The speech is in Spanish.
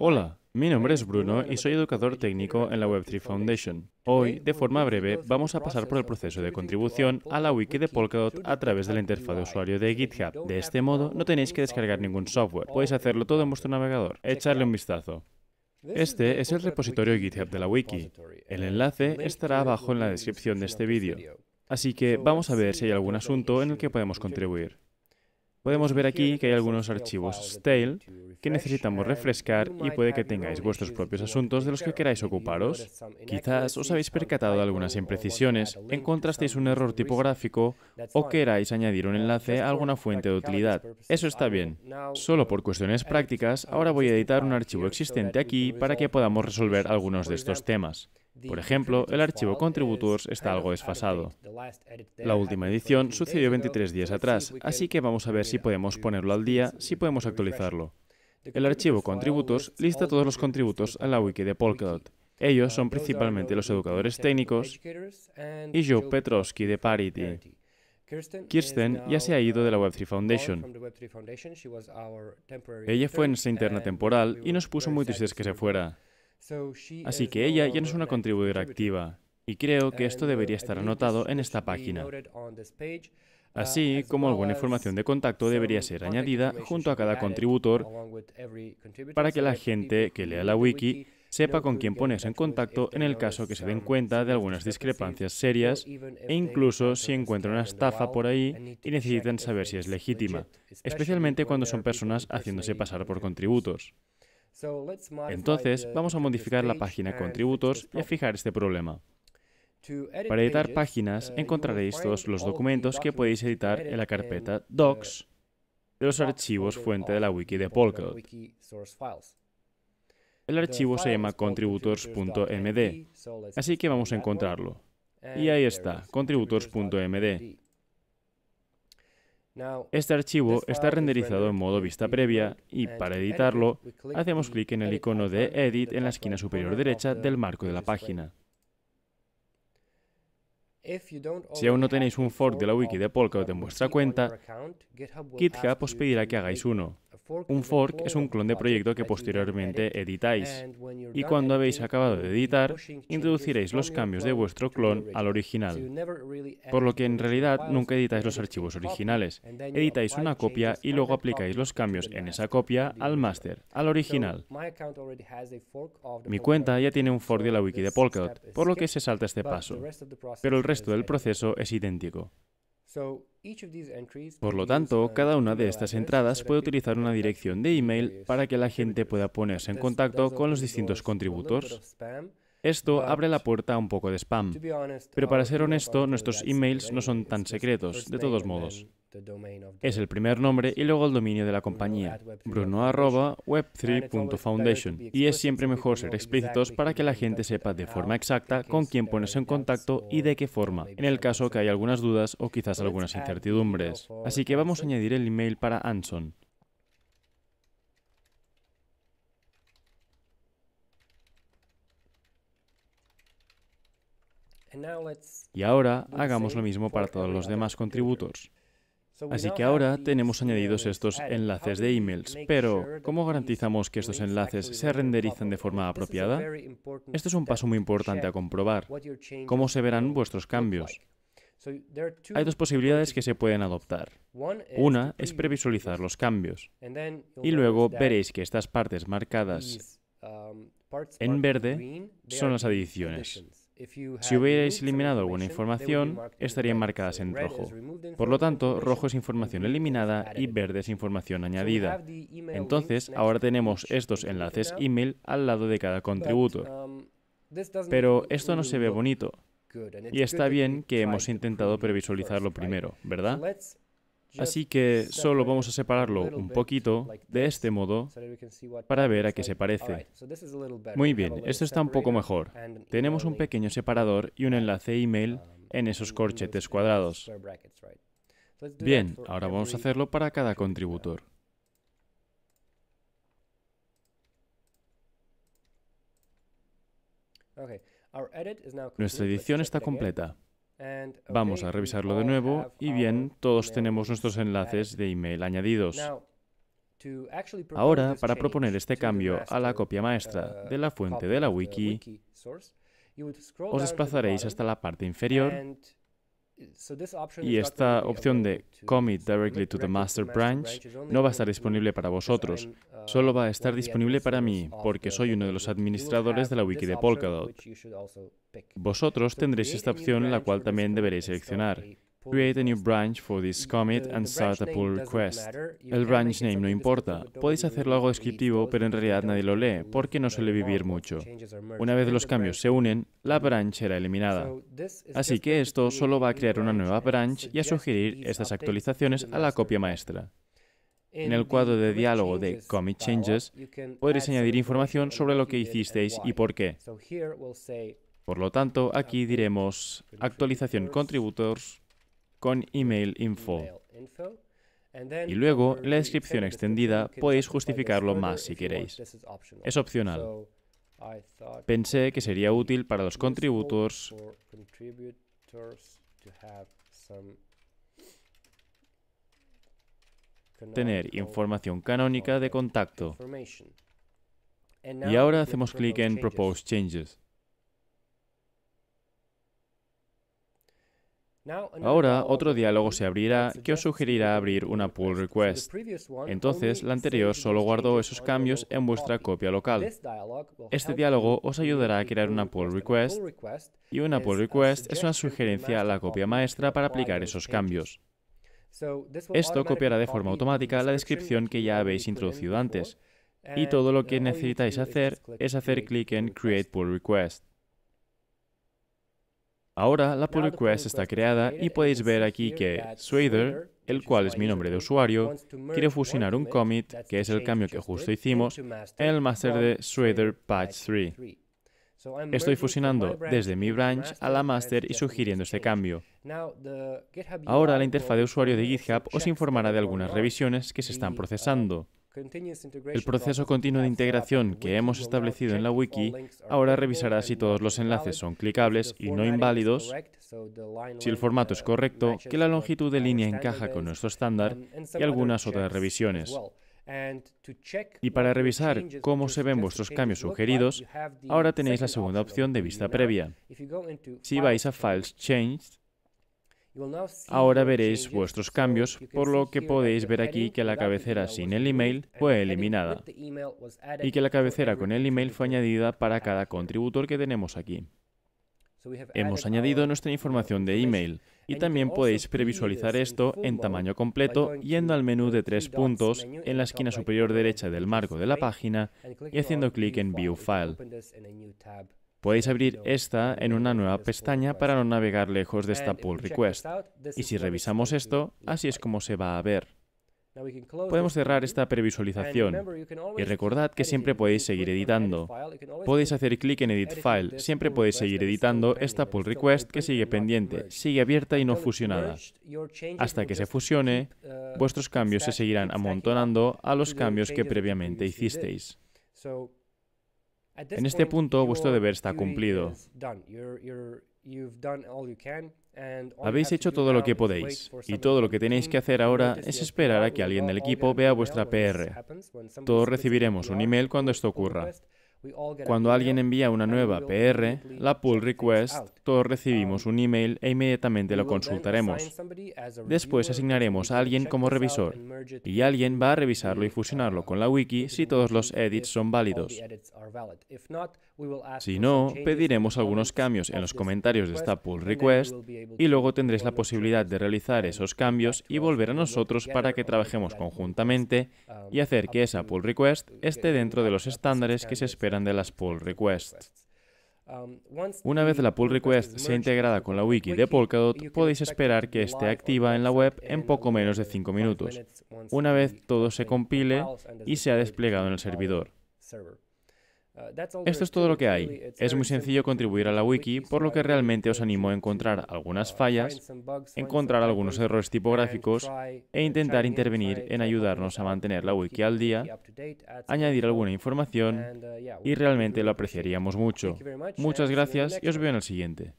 Hola, mi nombre es Bruno y soy educador técnico en la Web3 Foundation. Hoy, de forma breve, vamos a pasar por el proceso de contribución a la wiki de Polkadot a través de la interfaz de usuario de GitHub. De este modo, no tenéis que descargar ningún software, podéis hacerlo todo en vuestro navegador. Echarle un vistazo. Este es el repositorio GitHub de la wiki. El enlace estará abajo en la descripción de este vídeo. Así que vamos a ver si hay algún asunto en el que podemos contribuir. Podemos ver aquí que hay algunos archivos stale que necesitamos refrescar y puede que tengáis vuestros propios asuntos de los que queráis ocuparos. Quizás os habéis percatado de algunas imprecisiones, encontrasteis un error tipográfico o queráis añadir un enlace a alguna fuente de utilidad. Eso está bien. Solo por cuestiones prácticas, ahora voy a editar un archivo existente aquí para que podamos resolver algunos de estos temas. Por ejemplo, el archivo Contributors está algo desfasado. La última edición sucedió 23 días atrás, así que vamos a ver si podemos ponerlo al día, si podemos actualizarlo. El archivo Contributors lista todos los contributos a la wiki de Polkadot. Ellos son principalmente los educadores técnicos y Joe Petrosky de Parity. Kirsten ya se ha ido de la Web3 Foundation. Ella fue en esa interna temporal y nos puso muy tristes que se fuera. Así que ella ya no es una contribuidora activa, y creo que esto debería estar anotado en esta página, uh, así como alguna información de contacto debería ser añadida junto a cada contributor para que la gente que lea la wiki sepa con quién ponerse en contacto en el caso que se den cuenta de algunas discrepancias serias e incluso si encuentran una estafa por ahí y necesitan saber si es legítima, especialmente cuando son personas haciéndose pasar por contributos. Entonces, vamos a modificar la página Contributors y a fijar este problema. Para editar páginas, uh, encontraréis todos los documentos que podéis editar en la carpeta Docs de los archivos fuente de la wiki de Polkadot. El archivo se llama contributors.md, así que vamos a encontrarlo. Y ahí está, contributors.md. Este archivo está renderizado en modo vista previa y para editarlo hacemos clic en el icono de Edit en la esquina superior derecha del marco de la página. Si aún no tenéis un fork de la wiki de Polkadot en vuestra cuenta, GitHub os pedirá que hagáis uno. Un fork es un clon de proyecto que posteriormente editáis y cuando habéis acabado de editar, introduciréis los cambios de vuestro clon al original. Por lo que en realidad nunca editáis los archivos originales, editáis una copia y luego aplicáis los cambios en esa copia al master, al original. Mi cuenta ya tiene un fork de la wiki de Polkadot, por lo que se salta este paso, pero el resto del proceso es idéntico. Por lo tanto, uh, cada una de estas entradas puede utilizar una dirección de email para que la gente pueda ponerse en contacto con los distintos contributores. Esto abre la puerta a un poco de spam. Pero para ser honesto, nuestros emails no son tan secretos, de todos modos. Es el primer nombre y luego el dominio de la compañía, bruno.web3.foundation. Y es siempre mejor ser explícitos para que la gente sepa de forma exacta con quién pones en contacto y de qué forma, en el caso que hay algunas dudas o quizás algunas incertidumbres. Así que vamos a añadir el email para Anson. Y ahora hagamos lo mismo para todos los demás contributos. Así que ahora tenemos añadidos estos enlaces de emails, pero ¿cómo garantizamos que estos enlaces se renderizan de forma apropiada? Esto es un paso muy importante a comprobar. ¿Cómo se verán vuestros cambios? Hay dos posibilidades que se pueden adoptar. Una es previsualizar los cambios y luego veréis que estas partes marcadas um, en verde son las adiciones. Si hubierais eliminado alguna información, estarían marcadas en rojo. Por lo tanto, rojo es información eliminada y verde es información añadida. Entonces, ahora tenemos estos enlaces email al lado de cada contributo. Um, Pero esto no se ve bonito. Y está bien que hemos intentado previsualizarlo primero, ¿verdad? Así que solo vamos a separarlo un poquito de este modo para ver a qué se parece. Muy bien, esto está un poco mejor. Tenemos un pequeño separador y un enlace email en um, esos corchetes cuadrados. Bien, ahora vamos a hacerlo para cada contributor. Nuestra edición está completa. Vamos a revisarlo de nuevo y bien, todos tenemos nuestros enlaces de email añadidos. Ahora, para proponer este cambio a la copia maestra uh, de la fuente de la wiki, os desplazaréis hasta la parte inferior y esta opción de Commit Directly to the Master Branch no va a estar disponible para vosotros, uh, solo va a estar disponible para mí, porque soy uno de los administradores de la wiki de Polkadot. Vosotros tendréis esta opción, la cual también deberéis uh, seleccionar. Create a new branch for this commit and start a pull request. El branch name no importa. Podéis hacerlo algo descriptivo, pero en realidad nadie lo lee, porque no suele vivir mucho. Una vez los cambios se unen, la branch será eliminada. Así que esto solo va a crear una nueva branch y a sugerir estas actualizaciones a la copia maestra. En el cuadro de diálogo de Commit Changes, podréis añadir información sobre lo que hicisteis y por qué. Por lo tanto, aquí diremos actualización contributors con email info. Y luego, la descripción extendida podéis justificarlo más si queréis. Es opcional. Pensé que sería útil para los contributors tener información canónica de contacto. Y ahora hacemos clic en Propose Changes. Ahora otro diálogo se abrirá que os sugerirá abrir una pull request. Entonces, la anterior solo guardó esos cambios en vuestra copia local. Este diálogo os ayudará a crear una pull request y una pull request es una sugerencia a la copia maestra para aplicar esos cambios. Esto copiará de forma automática la descripción que ya habéis introducido antes y todo lo que necesitáis hacer es hacer clic en Create Pull Request. Ahora la pull request está creada y podéis ver aquí que Swader, el cual es mi nombre de usuario, quiere fusionar un commit, que es el cambio que justo hicimos, en el master de Swader Patch 3. Estoy fusionando desde mi branch a la master y sugiriendo este cambio. Ahora la interfaz de usuario de GitHub os informará de algunas revisiones que se están uh, procesando. El proceso continuo de uh, integración que hemos establecido en la wiki ahora revisará si todos los enlaces son clicables y no inválidos, si el formato es correcto, que la longitud de línea encaja con nuestro estándar um, y algunas otras revisiones. Y para revisar cómo se ven vuestros cambios sugeridos, ahora tenéis la segunda opción de vista previa. Si vais a Files Changed, Ahora veréis vuestros cambios, por lo que podéis ver aquí que la cabecera sin el email fue eliminada y que la cabecera con el email fue añadida para cada contributor que tenemos aquí. Hemos añadido nuestra información de email y también podéis previsualizar esto en tamaño completo yendo al menú de tres puntos en la esquina superior derecha del marco de la página y haciendo clic en View File. Podéis abrir esta en una nueva pestaña para no navegar lejos de esta pull request. Y si revisamos esto, así es como se va a ver. Podemos cerrar esta previsualización. Y recordad que siempre podéis seguir editando. Podéis hacer clic en Edit File. Siempre podéis seguir editando esta pull request que sigue pendiente, sigue abierta y no fusionada. Hasta que se fusione, uh, vuestros cambios se seguirán amontonando a los cambios que previamente hicisteis. En este punto vuestro deber está cumplido. Habéis hecho todo lo que podéis y todo lo que tenéis que hacer ahora es esperar a que alguien del equipo vea vuestra PR. Todos recibiremos un email cuando esto ocurra. Cuando alguien envía una nueva PR, la pull request, todos um, recibimos un email e inmediatamente lo consultaremos. Después asignaremos a alguien como revisor y alguien va a revisarlo y fusionarlo uh, con la wiki si todos los edits son válidos. Si no, pediremos algunos cambios en los comentarios de esta pull request y luego tendréis la posibilidad de realizar esos cambios y volver a nosotros para que trabajemos conjuntamente um, y hacer que esa pull request esté dentro de los estándares que se esperan de las pull requests. Um, una vez la pull request sea integrada con la wiki de Polkadot, podéis esperar que esté activa en la web en poco menos de 5 minutos, una vez todo se compile y se ha desplegado en el servidor. Uh, Esto es todo lo que hay. Es muy sencillo contribuir a la wiki, por lo que realmente os animo a encontrar algunas fallas, encontrar algunos errores tipográficos e intentar intervenir en ayudarnos a mantener la wiki al día, añadir alguna información uh, y realmente lo apreciaríamos mucho. Muchas gracias y os veo en el siguiente.